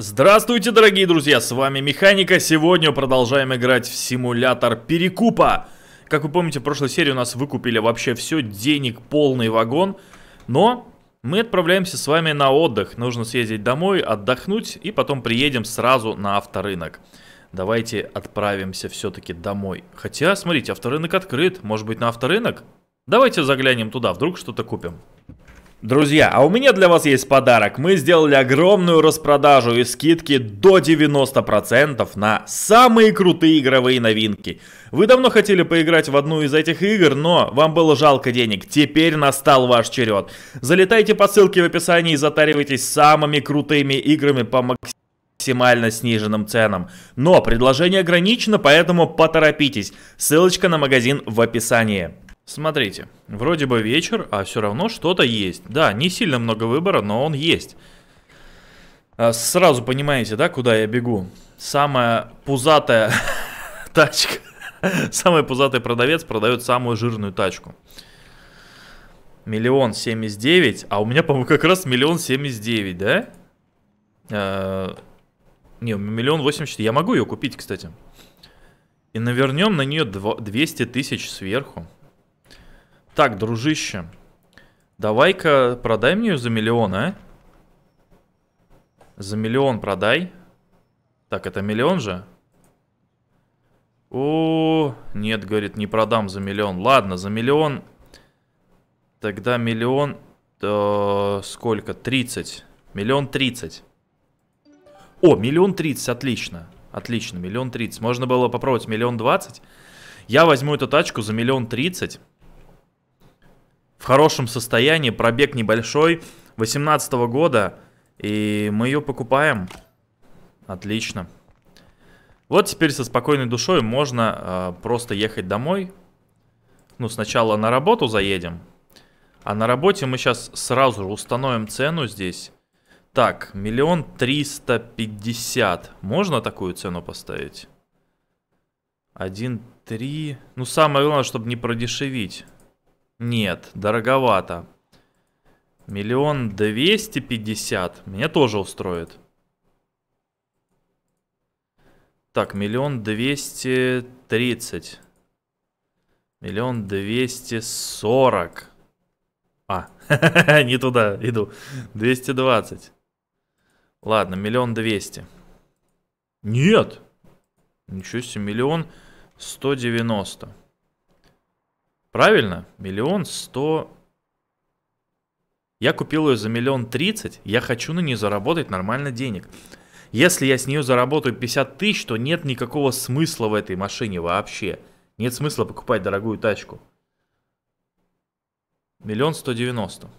Здравствуйте, дорогие друзья, с вами Механика. Сегодня продолжаем играть в симулятор перекупа. Как вы помните, в прошлой серии у нас выкупили вообще все, денег полный вагон. Но мы отправляемся с вами на отдых. Нужно съездить домой, отдохнуть и потом приедем сразу на авторынок. Давайте отправимся все-таки домой. Хотя, смотрите, авторынок открыт. Может быть, на авторынок? Давайте заглянем туда, вдруг что-то купим. Друзья, а у меня для вас есть подарок. Мы сделали огромную распродажу и скидки до 90% на самые крутые игровые новинки. Вы давно хотели поиграть в одну из этих игр, но вам было жалко денег. Теперь настал ваш черед. Залетайте по ссылке в описании и затаривайтесь самыми крутыми играми по максимуму максимально сниженным ценам. Но предложение ограничено, поэтому поторопитесь. Ссылочка на магазин в описании. Смотрите, вроде бы вечер, а все равно что-то есть. Да, не сильно много выбора, но он есть. А, сразу понимаете, да, куда я бегу? Самая пузатая тачка. Самый пузатый продавец продает самую жирную тачку. Миллион семьдесят девять. А у меня, по-моему, как раз миллион семьдесят девять, да? А, не, миллион восемьдесят Я могу ее купить, кстати. И навернем на нее 200 тысяч сверху. Так, дружище. Давай-ка продай мне ее за миллион, а? За миллион продай. Так, это миллион же? О, нет, говорит, не продам за миллион. Ладно, за миллион. Тогда миллион... Э, сколько? 30. Миллион 30. О, миллион 30, отлично. Отлично, миллион 30. Можно было попробовать миллион 20. Я возьму эту тачку за миллион 30 в хорошем состоянии, пробег небольшой, 18 -го года, и мы ее покупаем. Отлично. Вот теперь со спокойной душой можно э, просто ехать домой. Ну, сначала на работу заедем. А на работе мы сейчас сразу же установим цену здесь. Так, миллион триста пятьдесят. Можно такую цену поставить? Один, три. Ну, самое главное, чтобы не продешевить. Нет, дороговато. Миллион двести пятьдесят. Меня тоже устроит. Так, миллион двести тридцать. Миллион двести сорок. А, не туда иду. Двести двадцать. Ладно, миллион двести. Нет. Ничего себе, миллион сто девяносто. Правильно? Миллион сто... Я купил ее за миллион тридцать, я хочу на нее заработать нормально денег. Если я с нее заработаю 50 тысяч, то нет никакого смысла в этой машине вообще. Нет смысла покупать дорогую тачку. Миллион сто девяносто.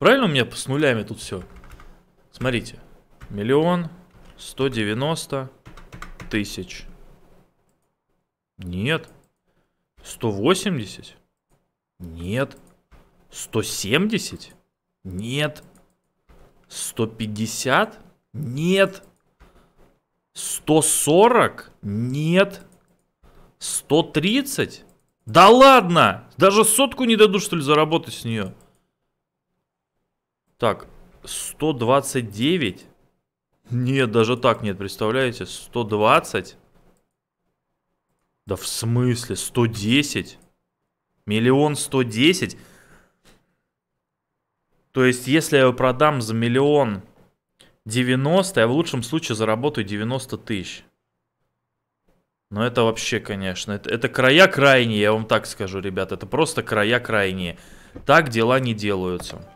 Правильно у меня с нулями тут все? Смотрите. Миллион сто девяносто тысяч. Нет. 180? Нет. 170? Нет. 150? Нет. 140? Нет. 130? Да ладно! Даже сотку не дадут, что ли, заработать с нее? Так, 129? Нет, даже так нет, представляете? 120? Да в смысле? 110? Миллион 110? То есть, если я его продам за миллион 90, я в лучшем случае заработаю 90 тысяч. Но это вообще, конечно, это, это края крайние, я вам так скажу, ребят. Это просто края крайние. Так дела не делаются.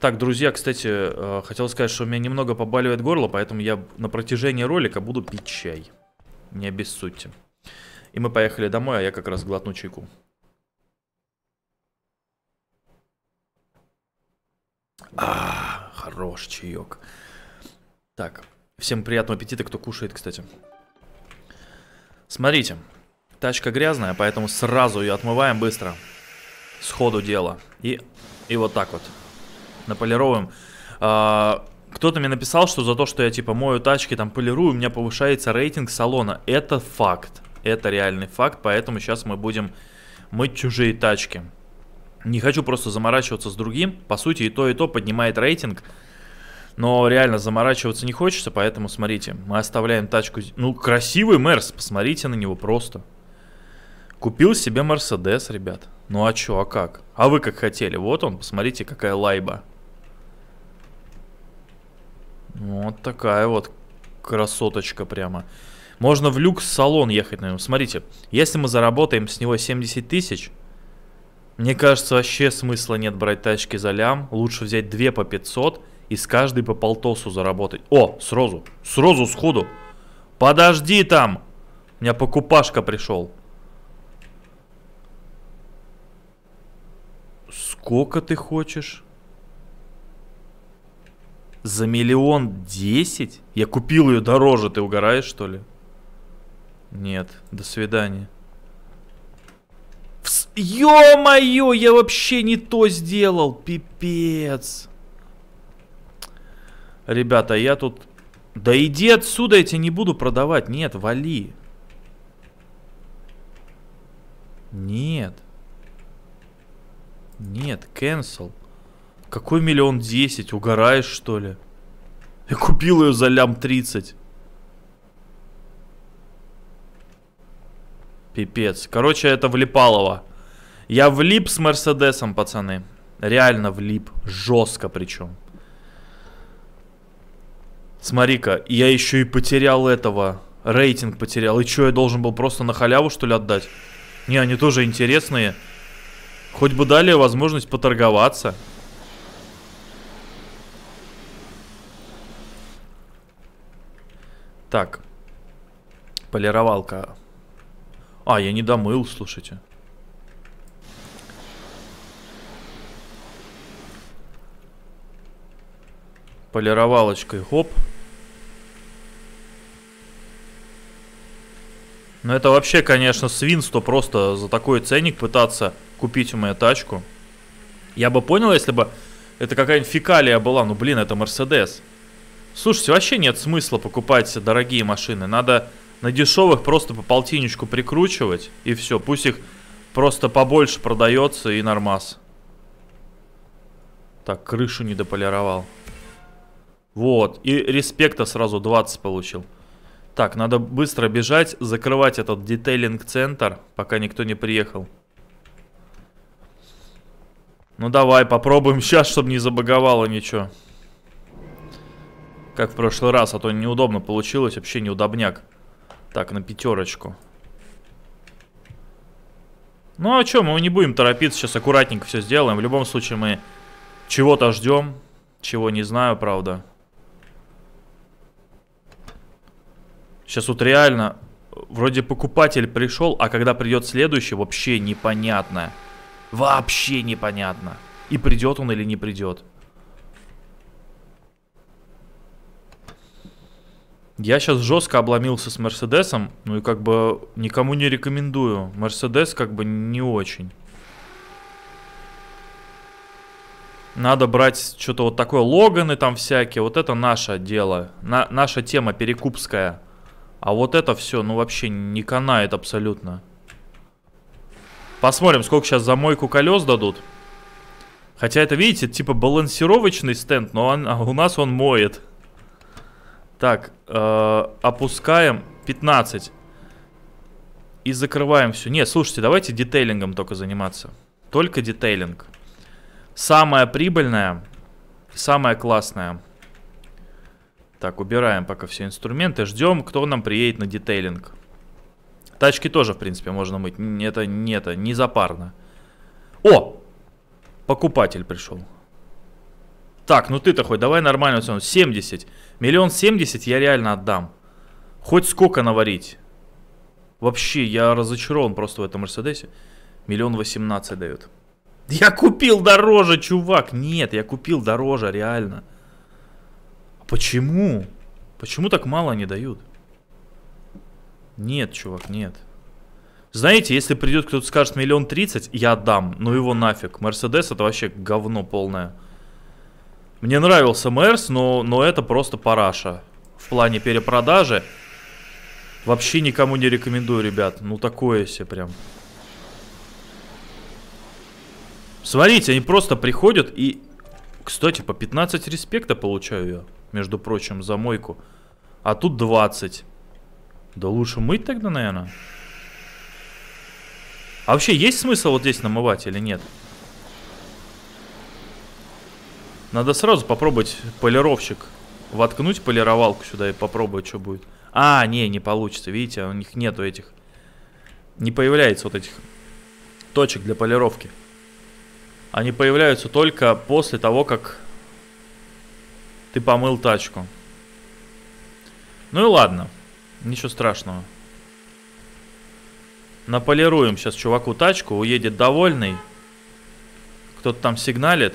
Так, друзья, кстати, э, хотел сказать, что у меня немного побаливает горло, поэтому я на протяжении ролика буду пить чай. Не обессудьте. И мы поехали домой, а я как раз глотну чайку. А, хорош чаек. Так, всем приятного аппетита, кто кушает, кстати. Смотрите, тачка грязная, поэтому сразу ее отмываем быстро. С ходу дела. И, и вот так вот. Наполируем. А, кто-то мне написал, что за то, что я типа мою тачки, там полирую, у меня повышается рейтинг салона. Это факт. Это реальный факт, поэтому сейчас мы будем мыть чужие тачки. Не хочу просто заморачиваться с другим. По сути, и то, и то поднимает рейтинг. Но реально заморачиваться не хочется, поэтому смотрите, мы оставляем тачку... Ну, красивый Мерс, посмотрите на него просто. Купил себе Мерседес, ребят. Ну а чё, а как? А вы как хотели. Вот он, посмотрите, какая лайба. Вот такая вот красоточка прямо. Можно в люкс-салон ехать на нем. Смотрите, если мы заработаем с него 70 тысяч, мне кажется, вообще смысла нет брать тачки за лям. Лучше взять две по 500 и с каждой по полтосу заработать. О, сразу, сразу, сходу. Подожди там. У меня покупашка пришел. Сколько ты хочешь? За миллион десять? Я купил ее дороже, ты угораешь что ли? Нет, до свидания. Вс... Ё-моё, я вообще не то сделал, пипец. Ребята, я тут... Да иди отсюда, я тебя не буду продавать. Нет, вали. Нет. Нет, cancel. Какой миллион десять? Угораешь, что ли? Я купил ее за лям тридцать. Пипец. Короче, это влипалово. Я влип с Мерседесом, пацаны. Реально влип. Жестко причем. Смотри-ка, я еще и потерял этого. Рейтинг потерял. И что, я должен был просто на халяву, что ли, отдать? Не, они тоже интересные. Хоть бы дали возможность поторговаться. Так. Полировалка. А, я не домыл, слушайте. Полировалочкой, хоп. Ну это вообще, конечно, свинство просто за такой ценник пытаться купить у меня тачку. Я бы понял, если бы это какая-нибудь фекалия была. Ну блин, это Мерседес. Слушайте, вообще нет смысла покупать дорогие машины. Надо на дешевых просто по полтинечку прикручивать, и все. Пусть их просто побольше продается и нормас. Так, крышу не дополировал. Вот, и респекта сразу 20 получил. Так, надо быстро бежать, закрывать этот детейлинг-центр, пока никто не приехал. Ну давай, попробуем сейчас, чтобы не забаговало ничего. Как в прошлый раз, а то неудобно получилось, вообще неудобняк. Так, на пятерочку. Ну а что, мы не будем торопиться, сейчас аккуратненько все сделаем. В любом случае мы чего-то ждем, чего не знаю, правда. Сейчас вот реально, вроде покупатель пришел, а когда придет следующий, вообще непонятно. Вообще непонятно. И придет он или не придет. Я сейчас жестко обломился с Мерседесом, ну и как бы никому не рекомендую. Мерседес как бы не очень. Надо брать что-то вот такое, Логаны там всякие, вот это наше дело, на, наша тема перекупская. А вот это все, ну вообще не канает абсолютно. Посмотрим, сколько сейчас за мойку колес дадут. Хотя это, видите, типа балансировочный стенд, но он, а у нас он моет. Так, э, опускаем 15. И закрываем все. Не, слушайте, давайте детейлингом только заниматься. Только детейлинг. Самое прибыльное, самое классное. Так, убираем пока все инструменты. Ждем, кто нам приедет на детейлинг. Тачки тоже, в принципе, можно мыть. Это не это, не запарно. О! Покупатель пришел. Так, ну ты-то хоть давай нормально. 70. Миллион семьдесят я реально отдам. Хоть сколько наварить. Вообще, я разочарован просто в этом Мерседесе. Миллион восемнадцать дают. Я купил дороже, чувак. Нет, я купил дороже, реально. Почему? Почему так мало они дают? Нет, чувак, нет. Знаете, если придет кто-то скажет миллион тридцать, я отдам. Ну его нафиг. Мерседес это вообще говно полное. Мне нравился Мерс, но, но это просто параша. В плане перепродажи. Вообще никому не рекомендую, ребят. Ну такое себе прям. Смотрите, они просто приходят и... Кстати, по 15 респекта получаю я. Между прочим, за мойку. А тут 20. Да лучше мыть тогда, наверное. А вообще есть смысл вот здесь намывать или нет? Нет. Надо сразу попробовать полировщик. Воткнуть полировалку сюда и попробовать, что будет. А, не, не получится. Видите, у них нету этих. Не появляется вот этих точек для полировки. Они появляются только после того, как ты помыл тачку. Ну и ладно. Ничего страшного. Наполируем сейчас чуваку тачку. Уедет довольный. Кто-то там сигналит.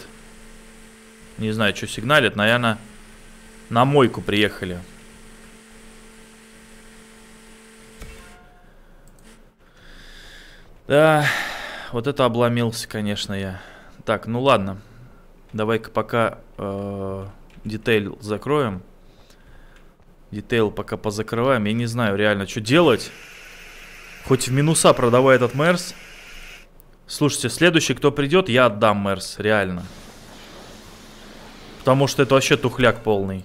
Не знаю, что сигналит. Наверное, на мойку приехали. Да, вот это обломился, конечно, я. Так, ну ладно. Давай-ка пока э, закроем. Детейл пока позакрываем. Я не знаю реально, что делать. Хоть в минуса продавай этот Мерс. Слушайте, следующий, кто придет, я отдам Мерс, реально. Потому что это вообще тухляк полный.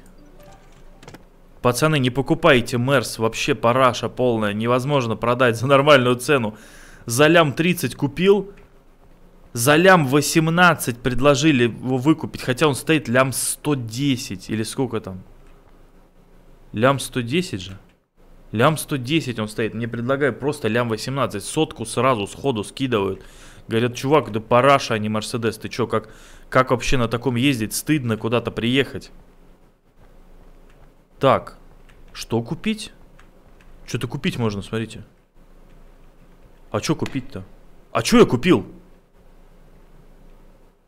Пацаны, не покупайте Мерс, вообще параша полная. Невозможно продать за нормальную цену. За лям 30 купил. За лям 18 предложили его выкупить. Хотя он стоит лям 110 или сколько там. Лям 110 же. Лям 110 он стоит. Мне предлагают просто лям 18. Сотку сразу сходу скидывают. Говорят, чувак, да параша, а не Мерседес. Ты чё, как как вообще на таком ездить? Стыдно куда-то приехать. Так, что купить? Что-то купить можно, смотрите. А что купить-то? А что я купил?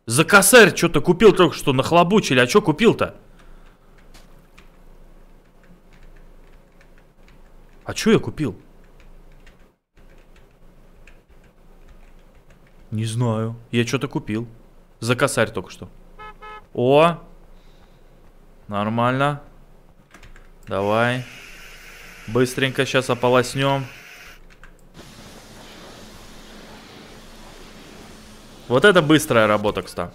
За косарь что-то купил только что, нахлобучили. А что купил-то? А что я купил? Не знаю. Я что-то купил. За косарь только что. О! Нормально. Давай. Быстренько сейчас ополоснем. Вот это быстрая работа, кстати.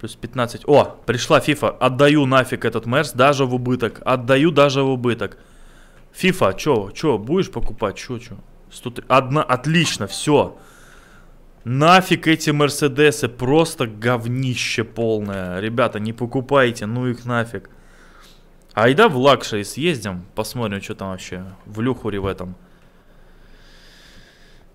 Плюс 15. О, пришла фифа. Отдаю нафиг этот мерс, даже в убыток. Отдаю даже в убыток. Фифа, чё, чё, будешь покупать? Чё, чё? 103. Одна, отлично, все. Нафиг эти Мерседесы, просто говнище полное. Ребята, не покупайте, ну их нафиг. Айда в лакшери съездим, посмотрим, что там вообще в люхуре в этом.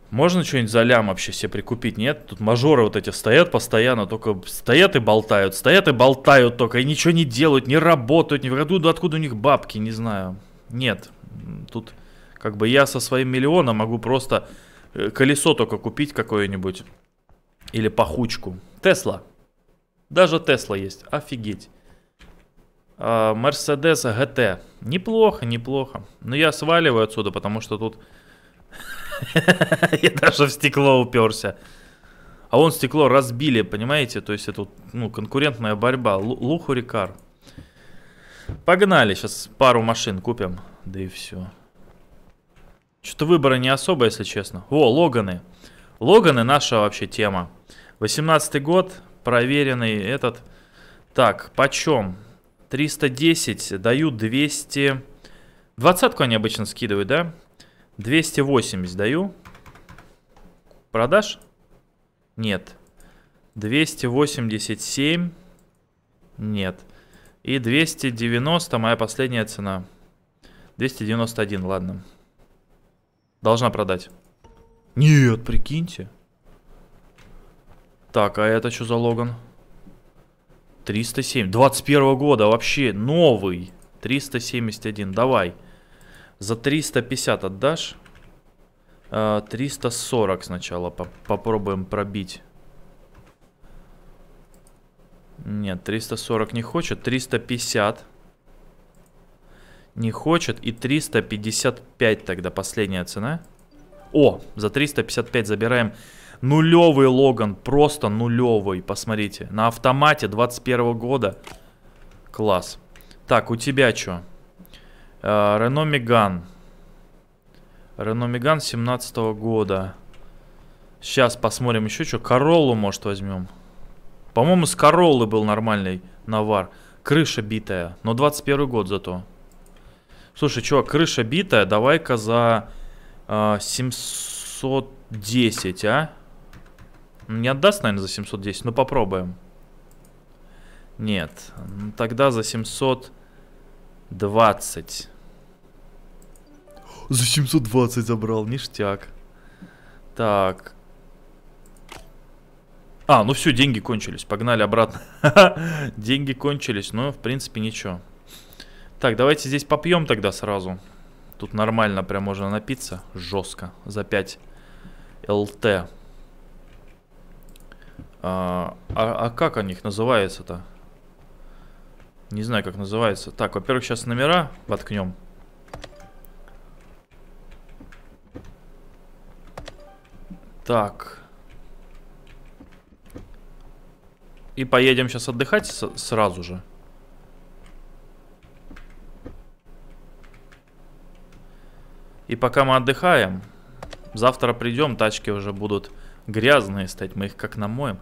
Можно что-нибудь за лям вообще себе прикупить? Нет? Тут мажоры вот эти стоят постоянно, только стоят и болтают, стоят и болтают только, и ничего не делают, не работают, не выкладывают, откуда у них бабки, не знаю. Нет, тут как бы я со своим миллионом могу просто Э, колесо только купить какое-нибудь. Или пахучку. Тесла. Даже Тесла есть. Офигеть. А, Мерседес ГТ. Неплохо, неплохо. Но я сваливаю отсюда, потому что тут... Я даже в стекло уперся. А он стекло разбили, понимаете? То есть это ну, конкурентная борьба. Лухурикар. Погнали, сейчас пару машин купим. Да и все. Что-то выбора не особо, если честно. О, Логаны. Логаны наша вообще тема. 18 год, проверенный этот. Так, почем? 310, дают 200... Двадцатку они обычно скидывают, да? 280 даю. Продаж? Нет. 287. Нет. И 290 моя последняя цена. 291, ладно. Должна продать. Нет, прикиньте. Так, а это что за Логан? 307. 21 года вообще новый. 371. Давай. За 350 отдашь? 340 а, сначала. попробуем пробить. Нет, 340 не хочет. 350. Не хочет. И 355 тогда последняя цена. О, за 355 забираем нулевый Логан. Просто нулевый, посмотрите. На автомате 21 -го года. Класс. Так, у тебя что? Рено Меган. Рено Меган 17 года. Сейчас посмотрим еще что. Короллу, может, возьмем. По-моему, с Короллы был нормальный навар. Крыша битая. Но 21 год зато. Слушай, чувак, крыша битая, давай-ка за э, а, 710, а? Не отдаст, наверное, за 710, но попробуем. Нет, ну тогда за 720. За 720 забрал, ништяк. Так. А, ну все, деньги кончились, погнали обратно. деньги кончились, но ну, в принципе ничего. Так, давайте здесь попьем тогда сразу. Тут нормально прям можно напиться. Жестко. За 5 ЛТ. А, а, а как они их называется-то? Не знаю, как называется. Так, во-первых, сейчас номера воткнем. Так. И поедем сейчас отдыхать сразу же. И пока мы отдыхаем, завтра придем, тачки уже будут грязные стать, мы их как намоем.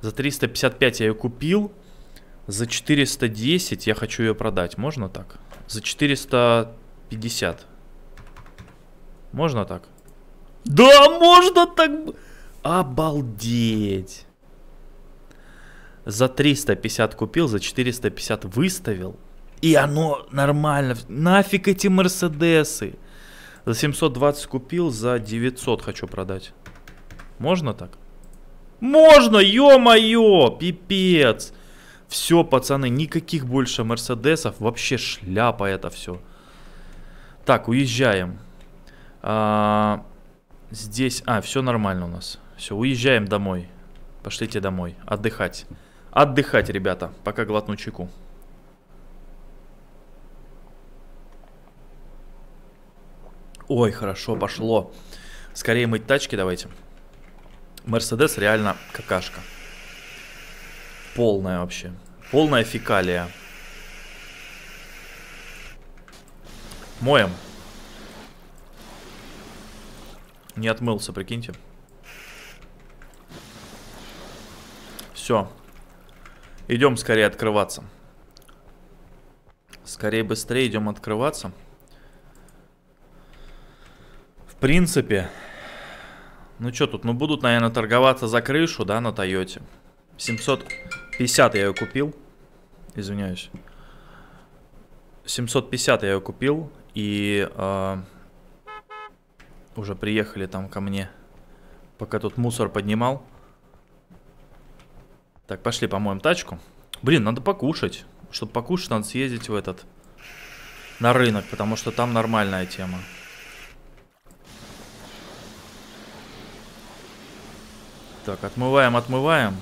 За 355 я ее купил, за 410 я хочу ее продать, можно так? За 450. Можно так? Да, можно так! Обалдеть! За 350 купил, за 450 выставил. И оно нормально. Нафиг эти Мерседесы? За 720 купил, за 900 хочу продать. Можно так? Можно, ё-моё, пипец. Все, пацаны, никаких больше мерседесов, вообще шляпа это все. Так, уезжаем. А, здесь, а, все нормально у нас. Все, уезжаем домой. Пошлите домой, отдыхать. Отдыхать, ребята, пока глотну чеку. Ой, хорошо, пошло. Скорее мыть тачки давайте. Мерседес реально какашка. Полная вообще. Полная фекалия. Моем. Не отмылся, прикиньте. Все. Идем скорее открываться. Скорее, быстрее идем открываться принципе, ну что тут, ну будут, наверное, торговаться за крышу, да, на Тойоте. 750 я ее купил, извиняюсь. 750 я ее купил, и э, уже приехали там ко мне, пока тут мусор поднимал. Так, пошли помоем тачку. Блин, надо покушать. Чтобы покушать, надо съездить в этот, на рынок, потому что там нормальная тема. Так, отмываем, отмываем.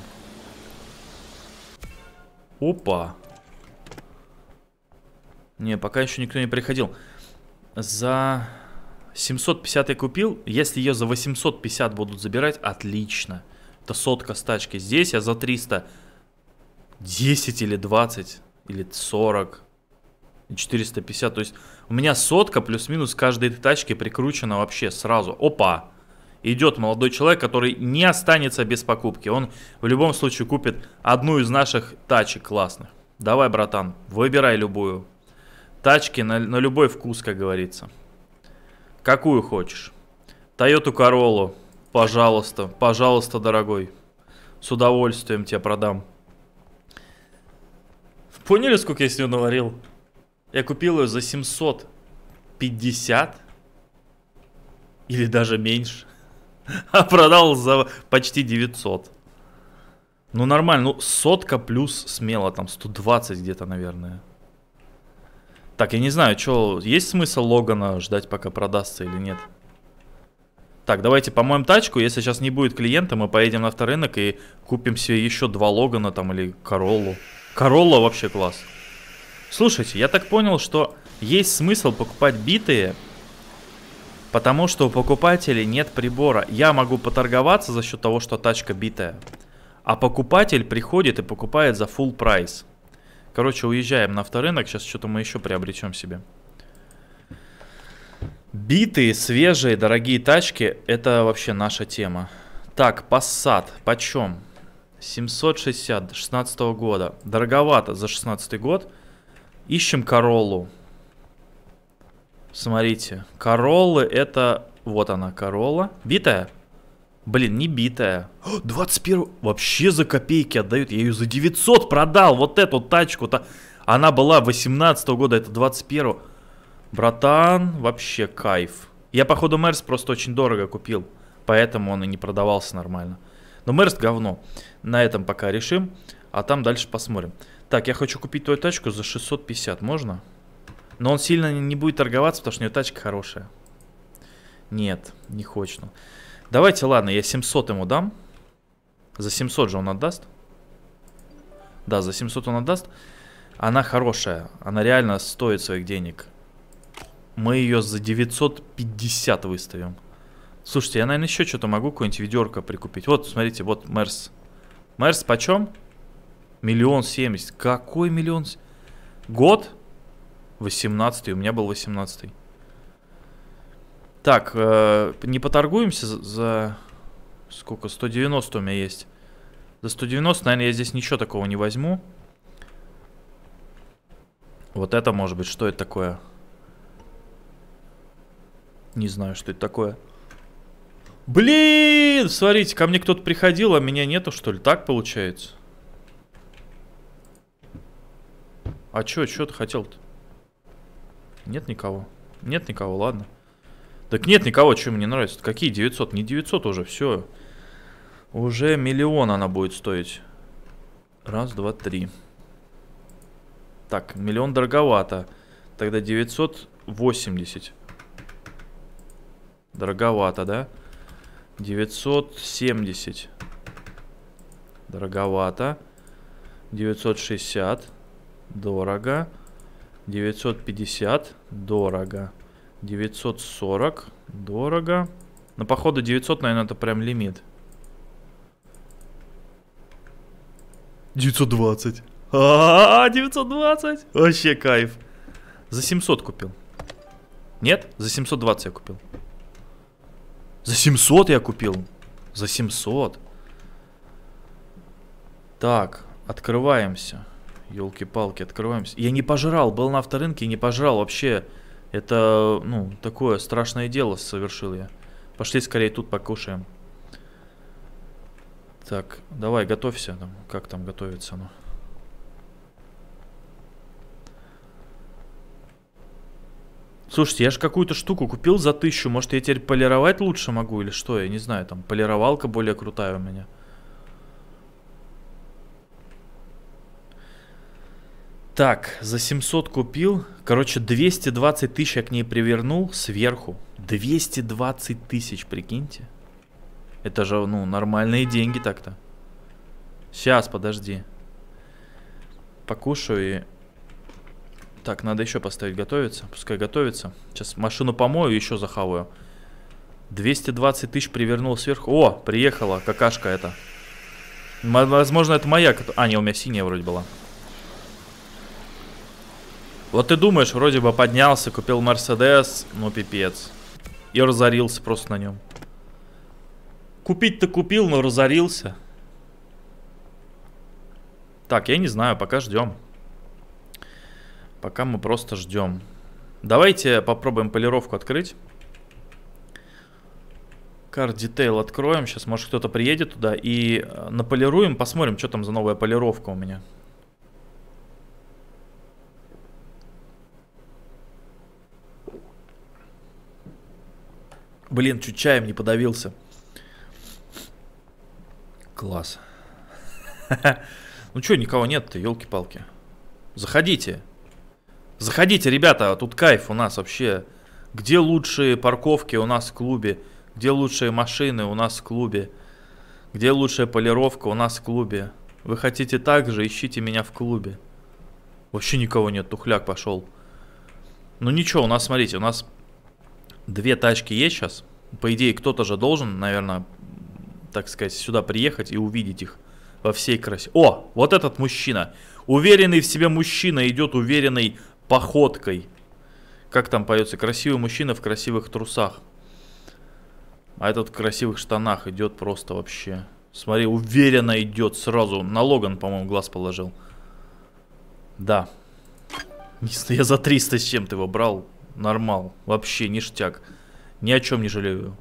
Опа. Не, пока еще никто не приходил. За 750 я купил. Если ее за 850 будут забирать, отлично. Это сотка стачки Здесь я а за 300. 10 или 20 или 40 450. То есть у меня сотка плюс-минус каждой тачки прикручена вообще сразу. Опа! идет молодой человек, который не останется без покупки. Он в любом случае купит одну из наших тачек классных. Давай, братан, выбирай любую. Тачки на, на любой вкус, как говорится. Какую хочешь. Тойоту Королу. Пожалуйста, пожалуйста, дорогой. С удовольствием тебе продам. Поняли, сколько я с нее наварил? Я купил ее за 750 или даже меньше. а продал за почти 900. Ну нормально, ну сотка плюс смело, там 120 где-то, наверное. Так, я не знаю, что, есть смысл Логана ждать, пока продастся или нет? Так, давайте помоем тачку, если сейчас не будет клиента, мы поедем на авторынок и купим себе еще два Логана там или Короллу. Королла вообще класс. Слушайте, я так понял, что есть смысл покупать битые, Потому что у покупателей нет прибора. Я могу поторговаться за счет того, что тачка битая. А покупатель приходит и покупает за full прайс. Короче, уезжаем на авторынок. Сейчас что-то мы еще приобретем себе. Битые, свежие, дорогие тачки. Это вообще наша тема. Так, Passat. Почем? 760, 16 -го года. Дороговато за 16 год. Ищем Короллу. Смотрите, короллы это... Вот она, королла. Битая? Блин, не битая. 21... Вообще за копейки отдают. Я ее за 900 продал. Вот эту тачку-то. Она была 18 -го года, это 21 -го. Братан, вообще кайф. Я, походу, Мерс просто очень дорого купил. Поэтому он и не продавался нормально. Но Мерс говно. На этом пока решим. А там дальше посмотрим. Так, я хочу купить твою тачку за 650. Можно? Можно? Но он сильно не будет торговаться, потому что у него тачка хорошая. Нет, не хочет. Давайте, ладно, я 700 ему дам. За 700 же он отдаст. Да, за 700 он отдаст. Она хорошая. Она реально стоит своих денег. Мы ее за 950 выставим. Слушайте, я, наверное, еще что-то могу, какое-нибудь ведерко прикупить. Вот, смотрите, вот Мерс. Мерс почем? Миллион семьдесят. Какой миллион? Год? 18 у меня был 18 Так, э, не поторгуемся за, за... Сколько? 190 у меня есть. За 190, наверное, я здесь ничего такого не возьму. Вот это может быть. Что это такое? Не знаю, что это такое. Блин! Смотрите, ко мне кто-то приходил, а меня нету, что ли? Так получается? А чё, чё ты хотел-то? Нет никого. Нет никого, ладно. Так нет никого, чем мне нравится. Какие 900? Не 900 уже, все. Уже миллион она будет стоить. Раз, два, три. Так, миллион дороговато. Тогда 980. Дороговато, да? 970. Дороговато. 960. Дорого. 950 дорого. 940 дорого. Но ну, походу 900, наверное, это прям лимит. 920. А, -а, а 920. Вообще кайф. За 700 купил. Нет? За 720 я купил. За 700 я купил. За 700. Так, открываемся. Елки-палки, открываемся. Я не пожрал, был на авторынке не пожрал вообще. Это, ну, такое страшное дело совершил я. Пошли скорее тут покушаем. Так, давай, готовься. Там, как там готовится оно? Ну? Слушайте, я же какую-то штуку купил за тысячу. Может, я теперь полировать лучше могу или что? Я не знаю, там полировалка более крутая у меня. Так, за 700 купил. Короче, 220 тысяч я к ней привернул сверху. 220 тысяч, прикиньте. Это же, ну, нормальные деньги так-то. Сейчас, подожди. Покушаю и... Так, надо еще поставить готовиться. Пускай готовится. Сейчас машину помою еще захаваю. 220 тысяч привернул сверху. О, приехала какашка это. Возможно, это моя. А, не, у меня синяя вроде была. Вот ты думаешь, вроде бы поднялся, купил Мерседес, но ну, пипец. И разорился просто на нем. Купить-то купил, но разорился. Так, я не знаю, пока ждем. Пока мы просто ждем. Давайте попробуем полировку открыть. Car Detail откроем. Сейчас, может, кто-то приедет туда. И э, наполируем, посмотрим, что там за новая полировка у меня. Блин, чуть чаем не подавился. Класс. Ну что, никого нет-то, елки-палки. Заходите. Заходите, ребята, а тут кайф у нас вообще. Где лучшие парковки у нас в клубе? Где лучшие машины у нас в клубе? Где лучшая полировка у нас в клубе? Вы хотите так же, ищите меня в клубе. Вообще никого нет, тухляк пошел. Ну ничего, у нас, смотрите, у нас Две тачки есть сейчас. По идее, кто-то же должен, наверное, так сказать, сюда приехать и увидеть их во всей красе. О, вот этот мужчина. Уверенный в себе мужчина идет уверенной походкой. Как там поется? Красивый мужчина в красивых трусах. А этот в красивых штанах идет просто вообще. Смотри, уверенно идет сразу. На Логан, по-моему, глаз положил. Да. Я за 300 с чем-то его брал нормал, вообще ништяк. Ни о чем не жалею.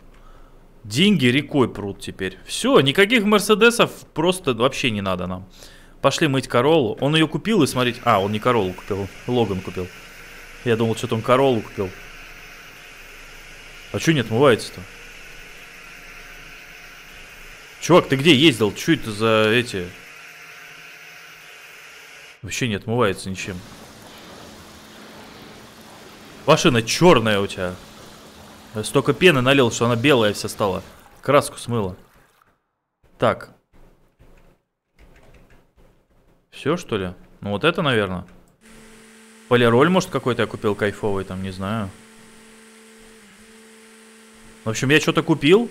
Деньги рекой прут теперь. Все, никаких Мерседесов просто вообще не надо нам. Пошли мыть Королу. Он ее купил и смотреть. А, он не Королу купил, Логан купил. Я думал, что-то он Королу купил. А что не отмывается-то? Чувак, ты где ездил? Чуть это за эти... Вообще не отмывается ничем. Машина черная у тебя. Столько пены налил, что она белая вся стала. Краску смыла. Так. Все, что ли? Ну вот это, наверное. Полироль, может, какой-то я купил кайфовый, там, не знаю. В общем, я что-то купил.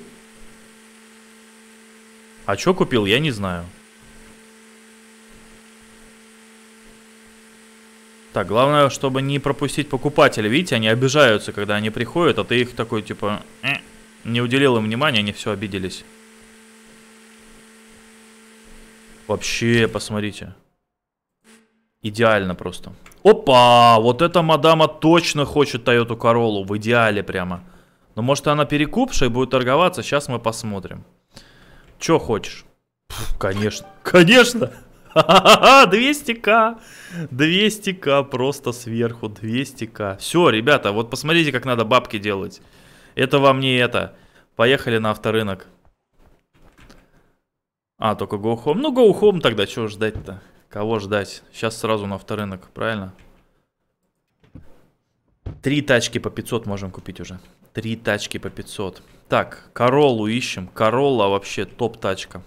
А что купил, я не знаю. Так, главное, чтобы не пропустить покупателя. Видите, они обижаются, когда они приходят, а ты их такой, типа, э, не уделил им внимания, они все обиделись. Вообще, посмотрите. Идеально просто. Опа! Вот эта мадама точно хочет тойоту королу В идеале прямо. Но ну, может она перекупшая и будет торговаться? Сейчас мы посмотрим. Че хочешь? Пфф, конечно. Конечно! 200к! 200к просто сверху, 200к. Все, ребята, вот посмотрите, как надо бабки делать. Это вам не это. Поехали на авторынок. А, только go Ну, go тогда, чего ждать-то? Кого ждать? Сейчас сразу на авторынок, правильно? Три тачки по 500 можем купить уже. Три тачки по 500. Так, Королу ищем. Корола вообще топ тачка.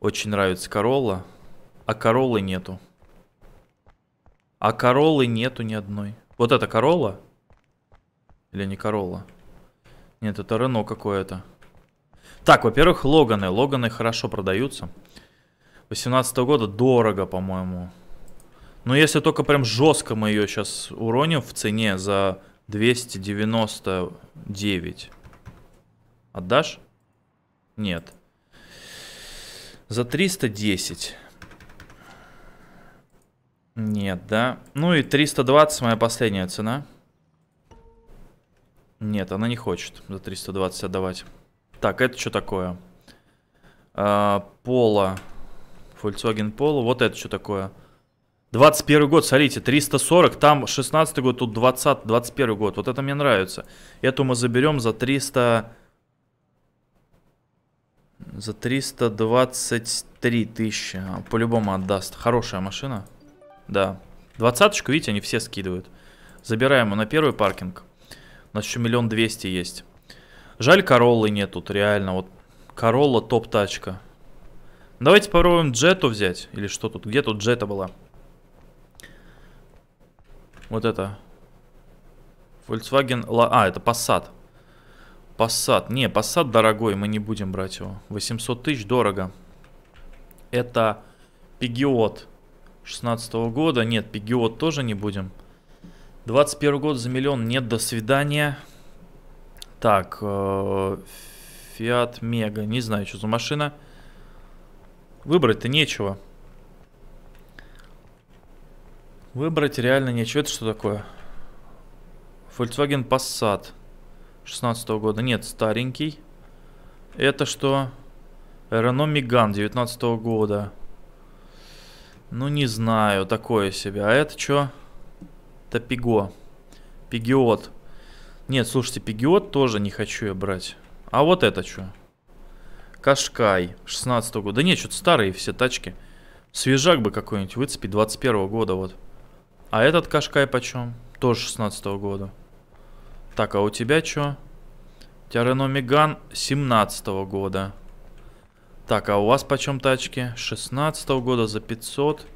Очень нравится Королла. А Короллы нету. А Короллы нету ни одной. Вот это Королла? Или не Королла? Нет, это Рено какое-то. Так, во-первых, Логаны. Логаны хорошо продаются. 18 -го года дорого, по-моему. Но если только прям жестко мы ее сейчас уроним в цене за 299. Отдашь? Нет. За 310. Нет, да. Ну и 320 моя последняя цена. Нет, она не хочет за 320 отдавать. Так, это что такое? А, Пола. Volkswagen Polo. Вот это что такое? 21 год, смотрите, 340, там 16 год, тут 20, 21 год. Вот это мне нравится. Эту мы заберем за 300... За 323 тысячи. А, по-любому отдаст. Хорошая машина. Да. Двадцаточку, видите, они все скидывают. Забираем его на первый паркинг. У нас еще миллион двести есть. Жаль, Короллы нет тут, реально. Вот Королла топ-тачка. Давайте попробуем джету взять. Или что тут? Где тут джета была? Вот это. Volkswagen... А, это Passat. Passat. Не, Passat дорогой, мы не будем брать его. 800 тысяч дорого. Это Пегиот 16 -го года. Нет, Пегиот тоже не будем. 21 год за миллион. Нет, до свидания. Так, э, Фиат Мега. Не знаю, что за машина. Выбрать-то нечего. Выбрать реально нечего. Это что такое? Volkswagen Passat. 16 -го года. Нет, старенький. Это что? Рено Меган 19 -го года. Ну, не знаю, такое себе. А это что? Топиго Пигиот. Нет, слушайте, Пигиот тоже не хочу я брать. А вот это что? Кашкай 16 -го года. Да нет, что-то старые все тачки. Свежак бы какой-нибудь выцепить 21 -го года вот. А этот Кашкай почем? Тоже 16 -го года. Так, а у тебя что? У тебя Рено Меган 17 -го года. Так, а у вас почем тачки? 16 -го года за 500.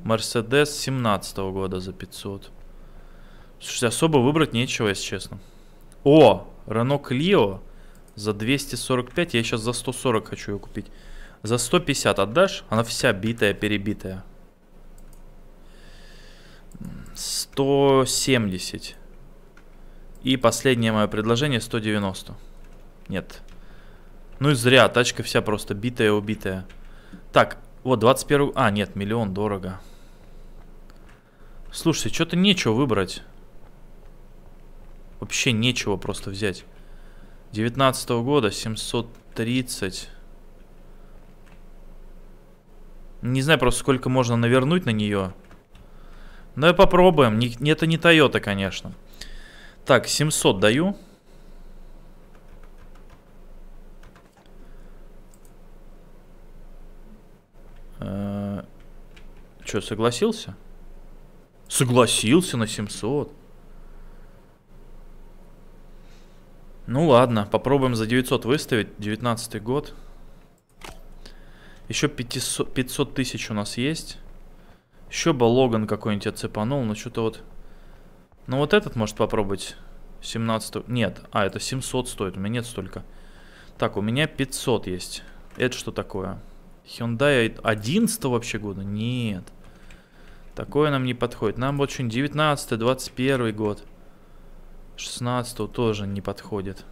Мерседес 17 -го года за 500. Слушайте, особо выбрать нечего, если честно. О, Рено Клио за 245. Я сейчас за 140 хочу ее купить. За 150 отдашь? Она вся битая, перебитая. 170. И последнее мое предложение 190. Нет. Ну и зря, тачка вся просто битая, убитая. Так, вот 21... А, нет, миллион, дорого. Слушайте, что-то нечего выбрать. Вообще нечего просто взять. 19 -го года, 730. Не знаю просто, сколько можно навернуть на нее. Но и попробуем. Не, это не Toyota, конечно. Так, 700 даю. Э Че, согласился? Согласился на 700. Ну ладно, попробуем за 900 выставить. 19 год. Еще 500, 500 тысяч у нас есть. Еще бы Логан какой-нибудь отцепанул, но что-то вот... Ну вот этот может попробовать. 17... Нет, а, это 700 стоит. У меня нет столько. Так, у меня 500 есть. Это что такое? Hyundai 11 вообще года? Нет. Такое нам не подходит. Нам очень 19 21 год. 16 тоже не подходит.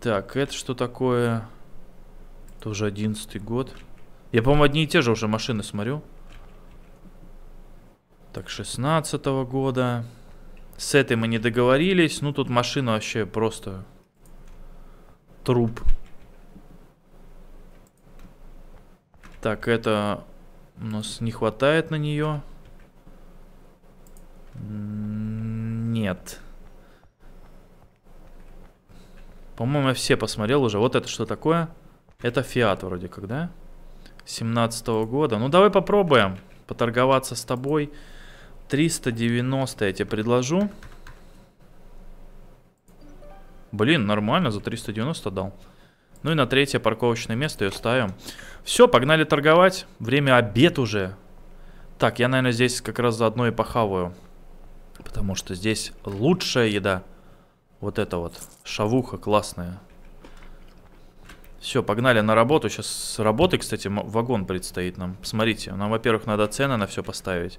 Так, это что такое? Тоже 11 год. Я, по-моему, одни и те же уже машины смотрю. Так, 16 -го года. С этой мы не договорились. Ну, тут машина вообще просто труп. Так, это у нас не хватает на нее. Нет. По-моему, я все посмотрел уже. Вот это что такое? Это Фиат вроде как, да? 17 -го года. Ну, давай попробуем поторговаться с тобой. 390 я тебе предложу. Блин, нормально, за 390 дал. Ну и на третье парковочное место ее ставим. Все, погнали торговать. Время обед уже. Так, я, наверное, здесь как раз заодно и похаваю. Потому что здесь лучшая еда. Вот это вот. Шавуха классная. Все, погнали на работу. Сейчас с работы, кстати, вагон предстоит нам. Смотрите, нам, во-первых, надо цены на все поставить.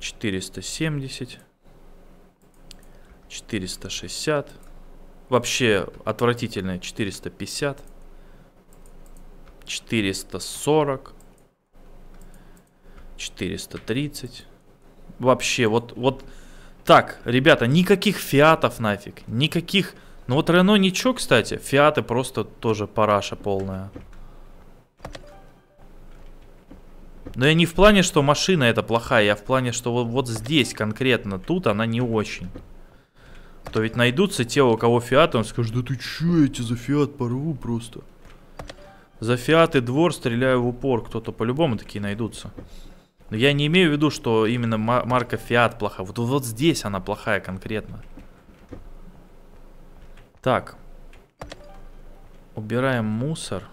470, 460. Вообще отвратительное 450, 440, 430. Вообще, вот, вот так, ребята, никаких фиатов нафиг, никаких... Ну вот Рено ничего, кстати, фиаты просто тоже параша полная. Но я не в плане, что машина это плохая, а в плане, что вот, вот здесь конкретно, тут она не очень. То ведь найдутся те, у кого фиат, он скажет, да ты че, я тебе за фиат порву просто. За фиат и двор стреляю в упор, кто-то по-любому такие найдутся. Но я не имею в виду, что именно марка фиат плохая. Вот, вот здесь она плохая конкретно. Так. Убираем мусор. Мусор.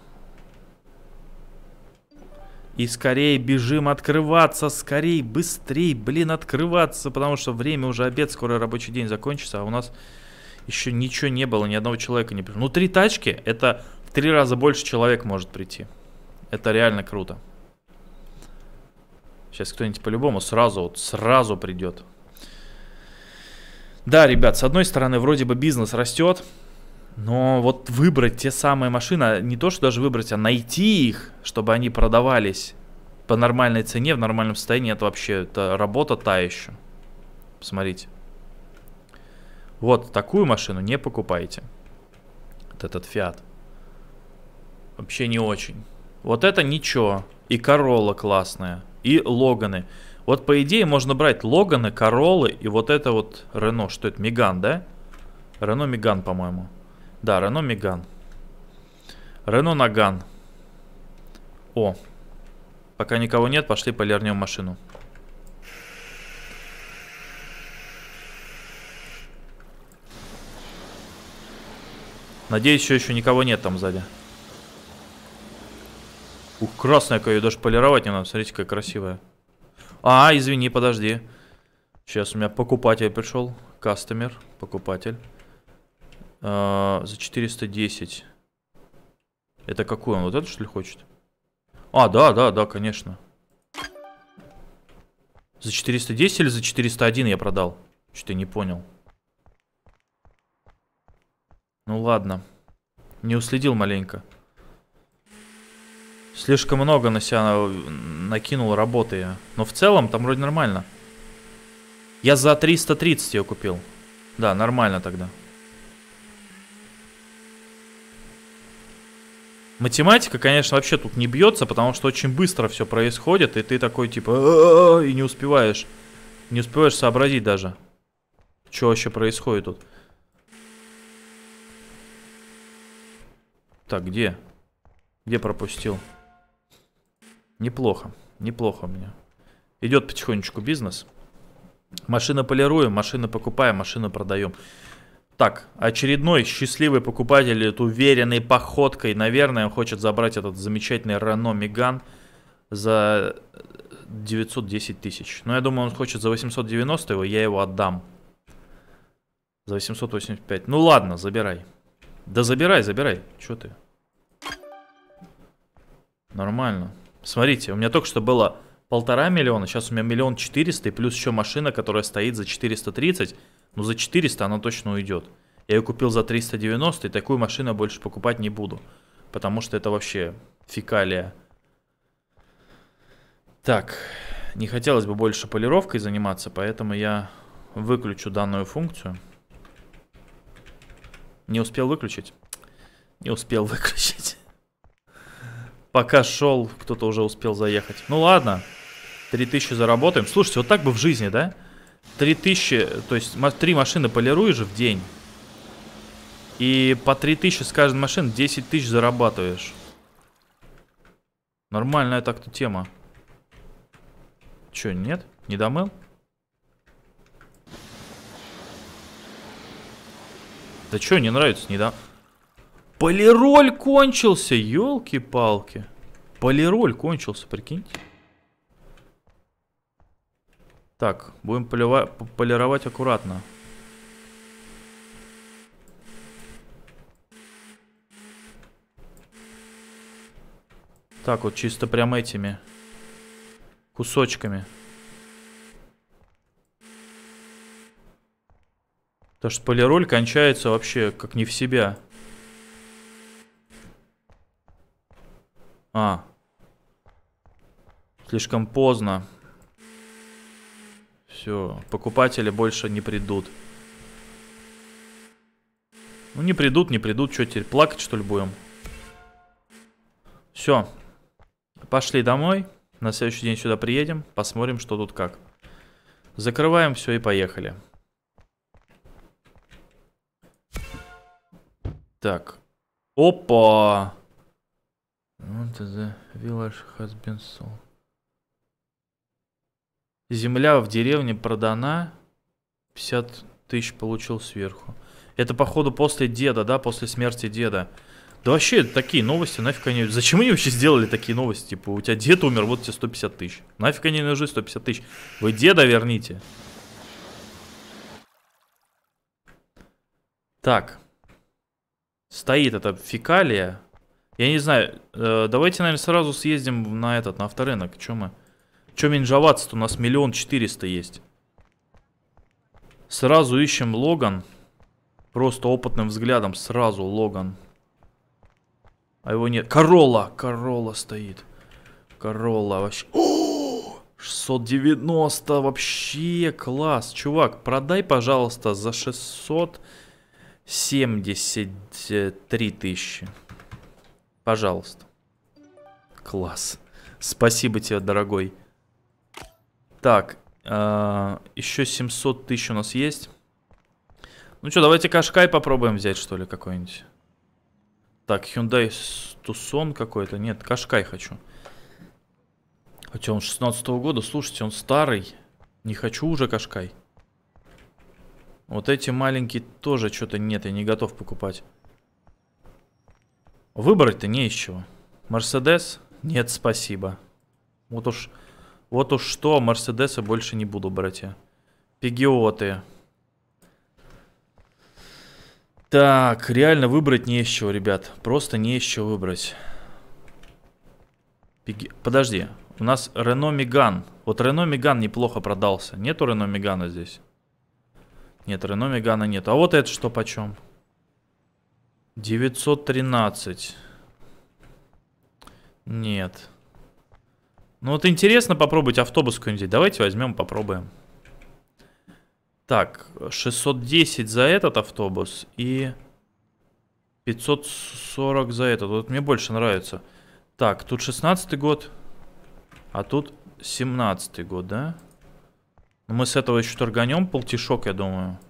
И скорее бежим открываться, скорее, быстрее, блин, открываться, потому что время уже обед, скоро рабочий день закончится, а у нас еще ничего не было, ни одного человека не пришло. Ну, три тачки, это в три раза больше человек может прийти. Это реально круто. Сейчас кто-нибудь по-любому сразу, вот сразу придет. Да, ребят, с одной стороны, вроде бы бизнес растет, но вот выбрать те самые машины, а не то что даже выбрать, а найти их, чтобы они продавались по нормальной цене, в нормальном состоянии, это вообще это работа та еще. Посмотрите. Вот такую машину не покупайте. Вот этот Фиат. Вообще не очень. Вот это ничего. И Королла классная. И Логаны. Вот по идее можно брать Логаны, Короллы и вот это вот Рено. Что это? Меган, да? Рено Меган, по-моему. Да, Рено Меган. Рено Наган. О. Пока никого нет, пошли полирнем машину. Надеюсь, еще еще никого нет там сзади. Ух, красная какая, ее даже полировать не надо. Смотрите, какая красивая. А, извини, подожди. Сейчас у меня покупатель пришел. Кастомер, покупатель. Э, за 410. Это какой он? Вот этот, что ли, хочет? А, да, да, да, конечно. За 410 или за 401 я продал? Что-то не понял. Ну ладно. Не уследил маленько. Слишком много на себя накинул работы я. Но в целом там вроде нормально. Я за 330 ее купил. Да, нормально тогда. Математика, конечно, вообще тут не бьется, потому что очень быстро все происходит, и ты такой типа и не успеваешь. Не успеваешь сообразить даже, что вообще происходит тут. Так, где? Где пропустил? Неплохо, неплохо у меня. Идет потихонечку бизнес. Машина полируем, машина покупаем, машина продаем. Так, очередной счастливый покупатель уверенной походкой, наверное, хочет забрать этот замечательный Рено Меган за 910 э, тысяч. Но я думаю, он хочет за 890 его, я его отдам. За 885. Ну ладно, забирай. Да забирай, забирай. Чё ты? Нормально. Смотрите, у меня только что было полтора миллиона, сейчас у меня миллион четыреста, и плюс еще машина, которая стоит за 430. Ну за 400 она точно уйдет. Я ее купил за 390 и такую машину больше покупать не буду. Потому что это вообще фекалия. Так, не хотелось бы больше полировкой заниматься, поэтому я выключу данную функцию. Не успел выключить? Не успел выключить. Пока шел, кто-то уже успел заехать. Ну ладно, 3000 заработаем. Слушайте, вот так бы в жизни, да? Да. 3000, то есть три машины полируешь в день. И по 3000 с каждой машины 10 тысяч зарабатываешь. Нормальная так-то тема. Че, нет? Не домыл? Да что, не нравится, не дам. Полироль кончился, елки-палки. Полироль кончился, прикиньте. Так, будем полировать аккуратно. Так вот, чисто прям этими кусочками. Потому что полироль кончается вообще как не в себя. А. Слишком поздно. Все, покупатели больше не придут. Ну не придут, не придут. Что теперь, плакать что ли будем? Все. Пошли домой. На следующий день сюда приедем. Посмотрим, что тут как. Закрываем все и поехали. Так. Опа! Вот это village has been sold. Земля в деревне продана. 50 тысяч получил сверху. Это, походу, после деда, да? После смерти деда. Да вообще, такие новости, нафиг они... Зачем они вообще сделали такие новости? Типа, у тебя дед умер, вот тебе 150 тысяч. Нафиг они нужны 150 тысяч? Вы деда верните. Так. Стоит эта фекалия. Я не знаю, э, давайте, наверное, сразу съездим на этот, на авторынок. Че мы? Че минжоваться-то? У нас миллион четыреста есть. Сразу ищем Логан. Просто опытным взглядом сразу Логан. А его нет. Королла! Королла стоит. Королла вообще. 690 вообще класс. Чувак, продай, пожалуйста, за 673 тысячи. Пожалуйста. Класс. Спасибо тебе, дорогой. Так, а, еще 700 тысяч у нас есть. Ну что, давайте Кашкай попробуем взять, что ли, какой-нибудь. Так, Hyundai Tucson какой-то. Нет, Кашкай хочу. Хотя он 16 -го года, слушайте, он старый. Не хочу уже Кашкай. Вот эти маленькие тоже что-то нет, я не готов покупать. Выбрать-то не из чего. Мерседес? Нет, спасибо. Вот уж... Вот уж что, Мерседеса больше не буду, братья. Пегиоты. Так, реально выбрать не из чего, ребят. Просто не из чего выбрать. Пеги... Подожди, у нас Рено Меган. Вот Рено Меган неплохо продался. Нету Рено Мегана здесь? Нет, Рено Мегана нет. А вот это что почем? 913. Нет. Ну вот интересно попробовать автобус какой-нибудь. Давайте возьмем, попробуем. Так, 610 за этот автобус и 540 за этот. Вот мне больше нравится. Так, тут 16 год, а тут 17 год, да? Ну, мы с этого еще торганем полтишок, я думаю.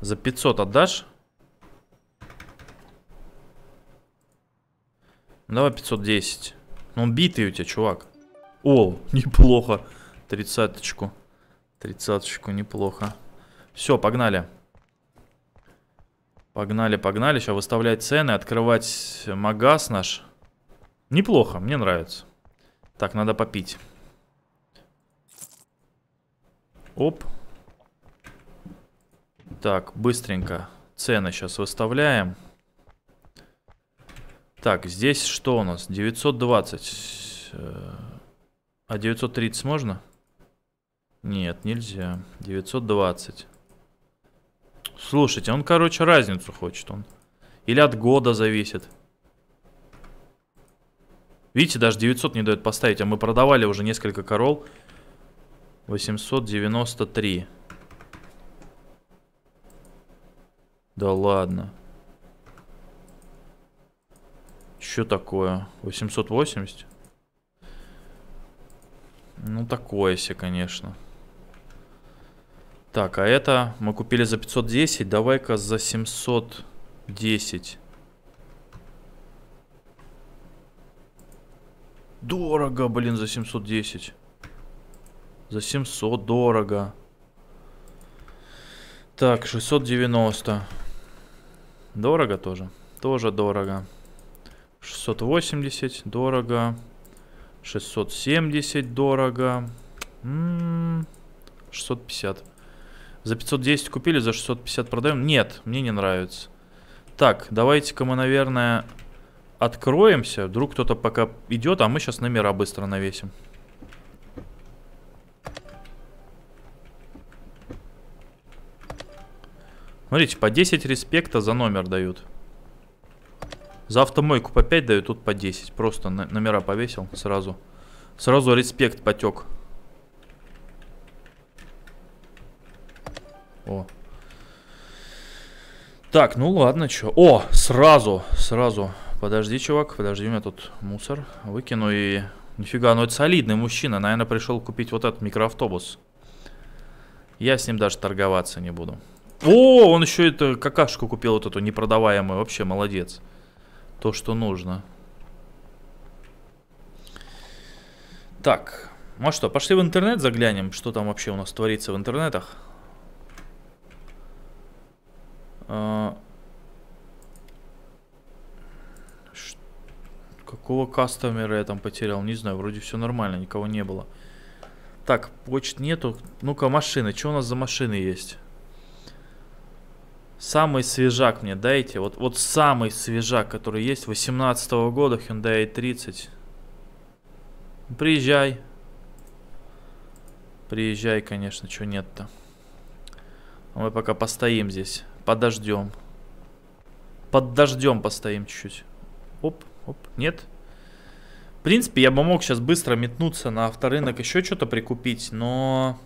За 500 отдашь? Давай 510. Ну, битый у тебя, чувак. О, неплохо. Тридцаточку. Тридцаточку, неплохо. Все, погнали. Погнали, погнали. Сейчас выставлять цены, открывать магаз наш. Неплохо, мне нравится. Так, надо попить. Оп. Так, быстренько. Цены сейчас выставляем. Так, здесь что у нас? 920. А 930 можно? Нет, нельзя. 920. Слушайте, он, короче, разницу хочет он. Или от года зависит. Видите, даже 900 не дает поставить, а мы продавали уже несколько корол. 893. Да ладно. Что такое? 880? Ну, такое себе, конечно. Так, а это мы купили за 510. Давай-ка за 710. Дорого, блин, за 710. За 700 дорого. Так, 690. Дорого тоже. Тоже дорого. 680, дорого. 670 дорого. М -м -м, 650. За 510 купили, за 650 продаем. Нет, мне не нравится. Так, давайте-ка мы, наверное, откроемся. Вдруг кто-то пока идет, а мы сейчас номера быстро навесим. Смотрите, по 10 респекта за номер дают. За автомойку по 5 дают, тут по 10. Просто номера повесил сразу. Сразу респект потек. О. Так, ну ладно, что. О, сразу, сразу. Подожди, чувак, подожди, у меня тут мусор. Выкину и... Нифига, ну это солидный мужчина. Наверное, пришел купить вот этот микроавтобус. Я с ним даже торговаться не буду. О, он еще это какашку купил вот эту непродаваемую. Вообще молодец. Молодец то, что нужно. Так, ну а что, пошли в интернет заглянем, что там вообще у нас творится в интернетах. А, какого кастомера я там потерял? Не знаю, вроде все нормально, никого не было. Так, почт нету. Ну-ка, машины. Что у нас за машины есть? Самый свежак мне дайте. Вот, вот самый свежак, который есть. 18 года Hyundai i30. Приезжай. Приезжай, конечно, что нет-то. А мы пока постоим здесь. Подождем. Под дождем постоим чуть-чуть. Оп, оп, нет. В принципе, я бы мог сейчас быстро метнуться на авторынок, еще что-то прикупить, но...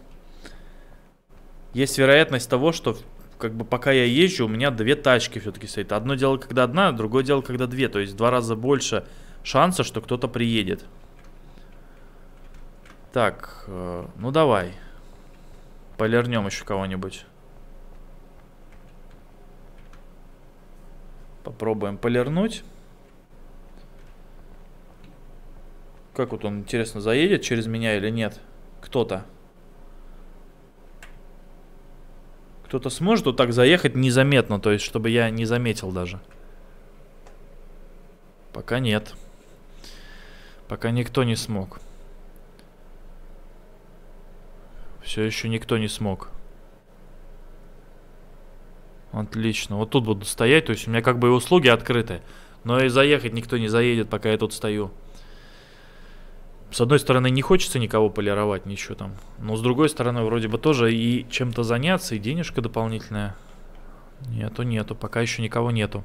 Есть вероятность того, что как бы пока я езжу, у меня две тачки все-таки стоит. Одно дело, когда одна, другое дело, когда две. То есть в два раза больше шанса, что кто-то приедет. Так, э, ну давай. Полирнем еще кого-нибудь. Попробуем полирнуть. Как вот он, интересно, заедет через меня или нет? Кто-то. Кто-то сможет вот так заехать незаметно, то есть, чтобы я не заметил даже? Пока нет. Пока никто не смог. Все еще никто не смог. Отлично. Вот тут буду стоять, то есть у меня как бы и услуги открыты. Но и заехать никто не заедет, пока я тут стою с одной стороны, не хочется никого полировать, ничего там. Но с другой стороны, вроде бы тоже и чем-то заняться, и денежка дополнительная. Нету, нету, пока еще никого нету.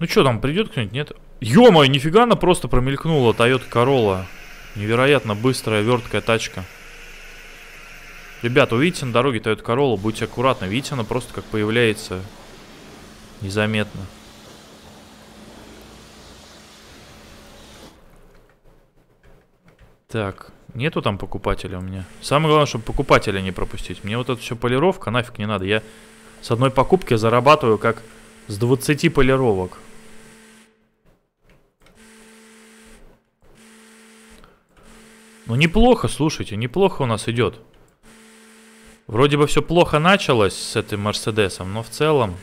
Ну что там, придет кто-нибудь, нет? Ё-моё, нифига она просто промелькнула, Toyota Corolla. Невероятно быстрая, верткая тачка. Ребята, увидите на дороге Toyota Corolla, будьте аккуратны. Видите, она просто как появляется незаметно. Так, нету там покупателя у меня. Самое главное, чтобы покупателя не пропустить. Мне вот это все полировка нафиг не надо. Я с одной покупки зарабатываю как с 20 полировок. Ну неплохо, слушайте, неплохо у нас идет. Вроде бы все плохо началось с этим Мерседесом, но в целом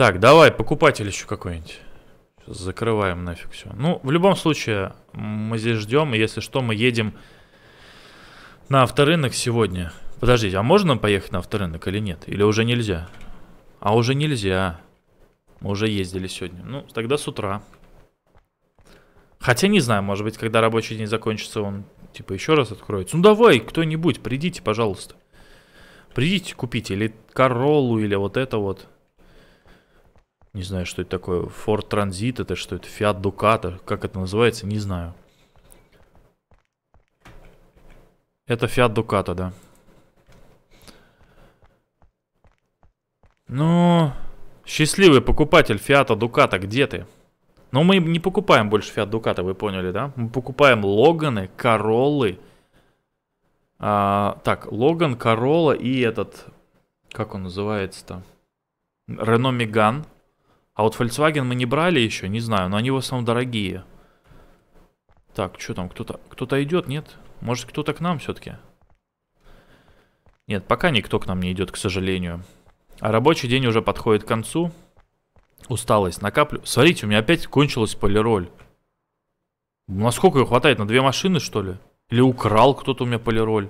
Так, давай, покупатель еще какой-нибудь. Закрываем нафиг все. Ну, в любом случае, мы здесь ждем. И если что, мы едем на авторынок сегодня. Подождите, а можно поехать на авторынок или нет? Или уже нельзя? А уже нельзя. Мы уже ездили сегодня. Ну, тогда с утра. Хотя не знаю, может быть, когда рабочий день закончится, он типа еще раз откроется. Ну давай, кто-нибудь, придите, пожалуйста. Придите, купите или Королу, или вот это вот. Не знаю, что это такое. Ford Transit, это что это? Fiat Ducato, как это называется, не знаю. Это Fiat Ducato, да. Ну, счастливый покупатель Fiat Ducato, где ты? Но ну, мы не покупаем больше Fiat Ducato, вы поняли, да? Мы покупаем Логаны, Короллы. А, так, Логан, Королла и этот... Как он называется-то? Рено Меган. А вот Volkswagen мы не брали еще, не знаю, но они в основном дорогие. Так, что там, кто-то кто-то идет, нет? Может, кто-то к нам все-таки? Нет, пока никто к нам не идет, к сожалению. А рабочий день уже подходит к концу. Усталость накаплю. Смотрите, у меня опять кончилась полироль. Насколько ее хватает? На две машины, что ли? Или украл кто-то у меня полироль?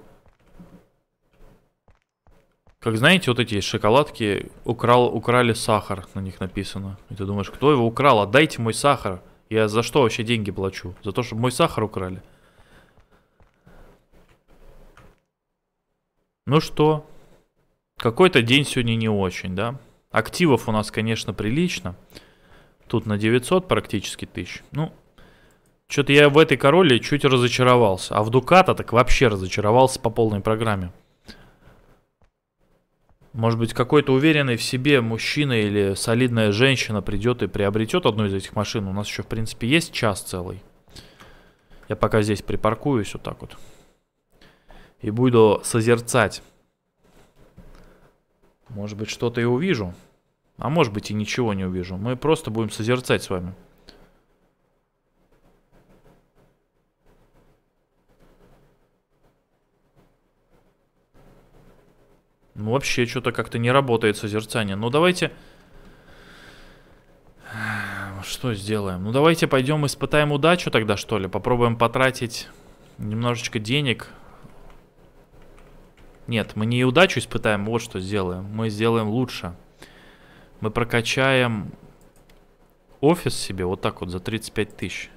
Как знаете, вот эти шоколадки украл, украли сахар, на них написано. И ты думаешь, кто его украл? Отдайте мой сахар. Я за что вообще деньги плачу? За то, чтобы мой сахар украли. Ну что? Какой-то день сегодня не очень, да? Активов у нас, конечно, прилично. Тут на 900 практически тысяч. Ну, что-то я в этой короле чуть разочаровался. А в Дуката так вообще разочаровался по полной программе. Может быть, какой-то уверенный в себе мужчина или солидная женщина придет и приобретет одну из этих машин. У нас еще, в принципе, есть час целый. Я пока здесь припаркуюсь вот так вот. И буду созерцать. Может быть, что-то и увижу. А может быть, и ничего не увижу. Мы просто будем созерцать с вами. Ну, вообще, что-то как-то не работает созерцание. Ну, давайте... Что сделаем? Ну, давайте пойдем испытаем удачу тогда, что ли. Попробуем потратить немножечко денег. Нет, мы не удачу испытаем, вот что сделаем. Мы сделаем лучше. Мы прокачаем офис себе вот так вот за 35 тысяч.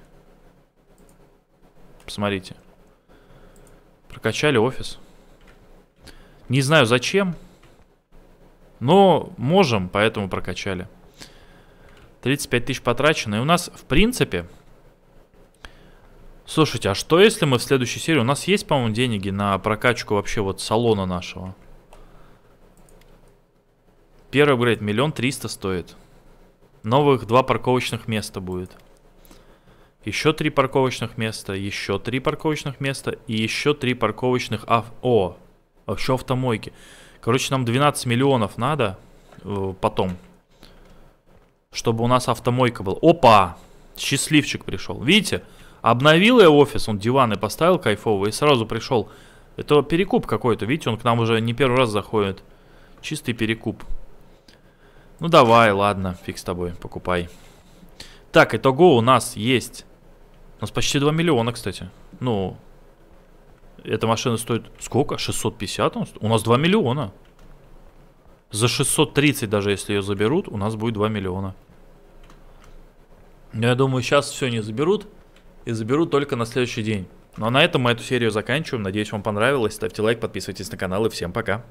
Посмотрите. Прокачали офис. Не знаю зачем, но можем, поэтому прокачали. 35 тысяч потрачено. И у нас, в принципе... Слушайте, а что если мы в следующей серии... У нас есть, по-моему, деньги на прокачку вообще вот салона нашего? Первый апгрейд миллион триста стоит. Новых два парковочных места будет. Еще три парковочных места, еще три парковочных места и еще три парковочных... А, о, вообще а автомойки. Короче, нам 12 миллионов надо э, потом. Чтобы у нас автомойка была. Опа! Счастливчик пришел. Видите? Обновил я офис, он диваны поставил кайфовые и сразу пришел. Это перекуп какой-то, видите, он к нам уже не первый раз заходит. Чистый перекуп. Ну давай, ладно, фиг с тобой, покупай. Так, итого у нас есть... У нас почти 2 миллиона, кстати. Ну, эта машина стоит сколько? 650? Он сто... У нас 2 миллиона. За 630 даже, если ее заберут, у нас будет 2 миллиона. Но я думаю, сейчас все не заберут. И заберут только на следующий день. Ну а на этом мы эту серию заканчиваем. Надеюсь, вам понравилось. Ставьте лайк, подписывайтесь на канал и всем пока.